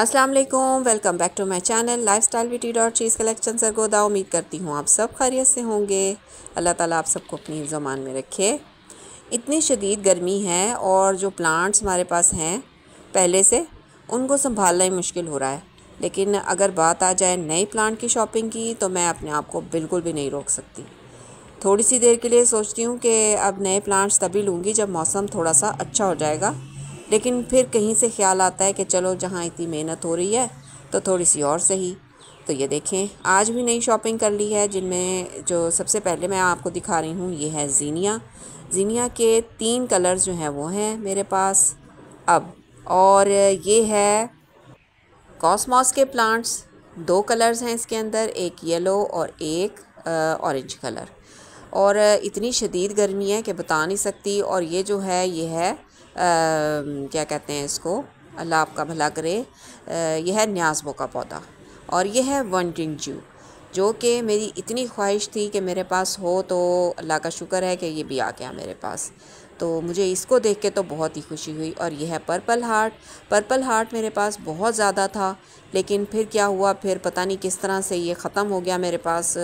अस्सलाम वालेकुम welcome back to my channel lifestyle beauty dot चीज़ कलेक्शन सरगोदा उम्मीद करती हूँ आप सब खैरियत से होंगे अल्लाह ताला आप सबको अपनी ज़मान में रखे इतनी शदीद गर्मी है और जो प्लांट्स हमारे पास हैं पहले से उनको संभालना ही मुश्किल हो रहा है लेकिन अगर बात आ जाए नए प्लांट की शॉपिंग की तो मैं अपने आप को बिल्कुल भी नहीं रोक सकती थोड़ी सी देर के लिए सोचती हूँ कि अब नए प्लांट्स तभी लूँगी जब मौसम थोड़ा सा अच्छा हो जाएगा लेकिन फिर कहीं से ख्याल आता है कि चलो जहाँ इतनी मेहनत हो रही है तो थोड़ी सी और सही तो ये देखें आज भी नई शॉपिंग कर ली है जिनमें जो सबसे पहले मैं आपको दिखा रही हूँ ये है जीनिया जीनिया के तीन कलर्स जो हैं वो हैं मेरे पास अब और ये है कॉस्मॉस के प्लांट्स दो कलर्स हैं इसके अंदर एक येलो और एक ऑरेंज कलर और इतनी शदीद गर्मी है कि बता नहीं सकती और ये जो है ये है क्या कहते हैं इसको अल्लाह आपका भला करे यह है न्याजमो का पौधा और यह है वनटिंग जू जो कि मेरी इतनी ख्वाहिश थी कि मेरे पास हो तो अल्लाह का शुक्र है कि ये भी आ गया मेरे पास तो मुझे इसको देख के तो बहुत ही खुशी हुई और यह है पर्पल हार्ट पर्पल हार्ट मेरे पास बहुत ज़्यादा था लेकिन फिर क्या हुआ फिर पता नहीं किस तरह से ये ख़त्म हो गया मेरे पास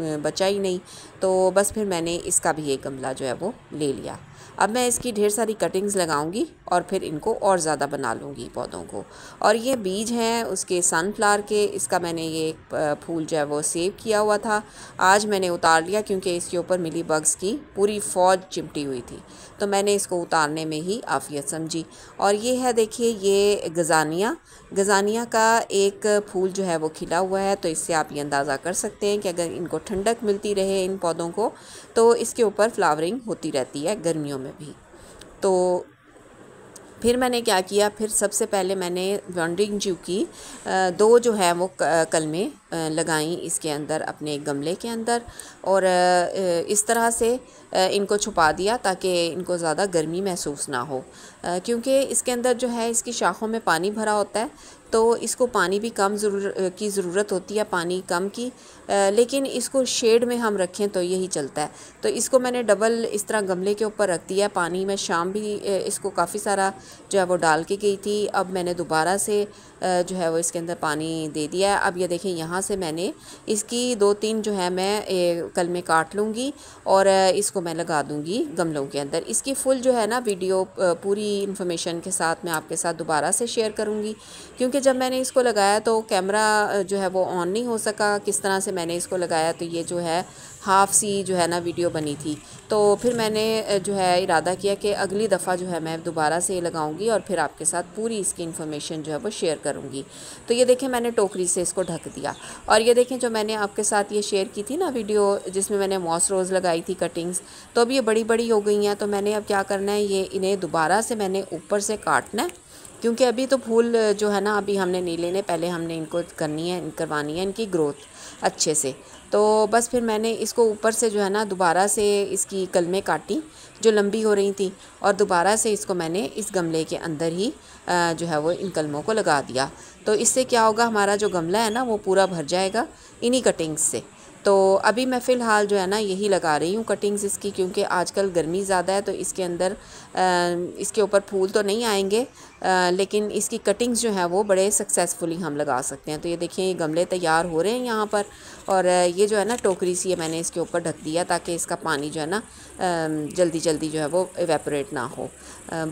बचा ही नहीं तो बस फिर मैंने इसका भी एक गमला जो है वो ले लिया अब मैं इसकी ढेर सारी कटिंग्स लगाऊंगी और फिर इनको और ज़्यादा बना लूँगी पौधों को और ये बीज हैं उसके सनफ्लावर के इसका मैंने ये एक फूल जो है वो सेव किया हुआ था आज मैंने उतार लिया क्योंकि इसके ऊपर मिली बग्स की पूरी फौज चिमटी हुई थी तो मैंने इसको उतारने में ही आफियत समझी और ये है देखिए ये गज़ानिया गज़ानिया का एक फूल जो है वो खिला हुआ है तो इससे आप ये अंदाज़ा कर सकते हैं कि अगर इनको ठंडक मिलती रहे इन पौधों को तो इसके ऊपर फ्लावरिंग होती रहती है गर्मियों में भी तो फिर मैंने क्या किया फिर सबसे पहले मैंने वंडरिंग जू की दो जो है वो कलमें लगाई इसके अंदर अपने गमले के अंदर और इस तरह से इनको छुपा दिया ताकि इनको ज़्यादा गर्मी महसूस ना हो क्योंकि इसके अंदर जो है इसकी शाखों में पानी भरा होता है तो इसको पानी भी कम ज़रूर की ज़रूरत होती है पानी कम की लेकिन इसको शेड में हम रखें तो यही चलता है तो इसको मैंने डबल इस तरह गमले के ऊपर रख दिया पानी में शाम भी इसको काफ़ी सारा जो है वो डाल के गई थी अब मैंने दोबारा से जो है वो इसके अंदर पानी दे दिया है अब ये देखें यहाँ यहाँ से मैंने इसकी दो तीन जो है मैं कल में काट लूँगी और इसको मैं लगा दूँगी गमलों के अंदर इसकी फुल जो है ना वीडियो पूरी इन्फॉर्मेशन के साथ मैं आपके साथ दोबारा से शेयर करूँगी क्योंकि जब मैंने इसको लगाया तो कैमरा जो है वो ऑन नहीं हो सका किस तरह से मैंने इसको लगाया तो ये जो है हाफ़ सी जो है ना वीडियो बनी थी तो फिर मैंने जो है इरादा किया कि अगली दफ़ा जो है मैं दोबारा से लगाऊंगी और फिर आपके साथ पूरी इसकी इन्फॉर्मेशन जो है वो शेयर करूंगी तो ये देखें मैंने टोकरी से इसको ढक दिया और ये देखें जो मैंने आपके साथ ये शेयर की थी ना वीडियो जिसमें मैंने मॉस रोज़ लगाई थी कटिंग्स तो अब ये बड़ी बड़ी हो गई हैं तो मैंने अब क्या करना है ये इन्हें दोबारा से मैंने ऊपर से काटना है क्योंकि अभी तो फूल जो है ना अभी हमने नहीं लेने पहले हमने इनको करनी है करवानी है इनकी ग्रोथ अच्छे से तो बस फिर मैंने इसको ऊपर से जो है ना दोबारा से इसकी कलमें काटी जो लंबी हो रही थी और दोबारा से इसको मैंने इस गमले के अंदर ही जो है वो इन कलमों को लगा दिया तो इससे क्या होगा हमारा जो गमला है ना वो पूरा भर जाएगा इन्हीं कटिंग्स से तो अभी मैं फ़िलहाल जो है ना यही लगा रही हूँ कटिंग्स इसकी क्योंकि आजकल गर्मी ज़्यादा है तो इसके अंदर इसके ऊपर फूल तो नहीं आएंगे लेकिन इसकी कटिंग्स जो हैं वो बड़े सक्सेसफुली हम लगा सकते हैं तो ये देखिए ये गमले तैयार हो रहे हैं यहाँ पर और ये जो है ना टोकरी सी है मैंने इसके ऊपर ढक दिया ताकि इसका पानी जो है ना जल्दी जल्दी जो है वो एवेपोरेट ना हो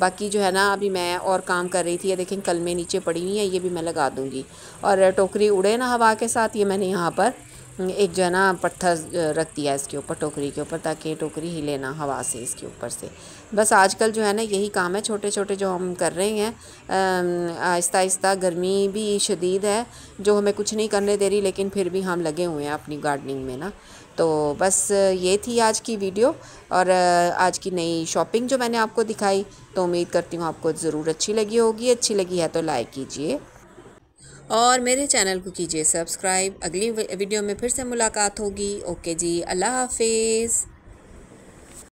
बाकी जो है ना अभी मैं और काम कर रही थी ये देखें कल में नीचे पड़ी हुई है ये भी मैं लगा दूँगी और टोकरी उड़े ना हवा के साथ ये मैंने यहाँ पर एक जो है ना पत्थर रख दिया इसके ऊपर टोकरी के ऊपर ताकि टोकरी हिले ना हवा से इसके ऊपर से बस आजकल जो है ना यही काम है छोटे छोटे जो हम कर रहे हैं आहिस्ता आहिस्ता गर्मी भी शदीद है जो हमें कुछ नहीं करने दे रही लेकिन फिर भी हम लगे हुए हैं अपनी गार्डनिंग में ना तो बस ये थी आज की वीडियो और आज की नई शॉपिंग जो मैंने आपको दिखाई तो उम्मीद करती हूँ आपको ज़रूर अच्छी लगी होगी अच्छी लगी है तो लाइक कीजिए और मेरे चैनल को कीजिए सब्सक्राइब अगली वीडियो में फिर से मुलाकात होगी ओके जी अल्लाह हाफिज़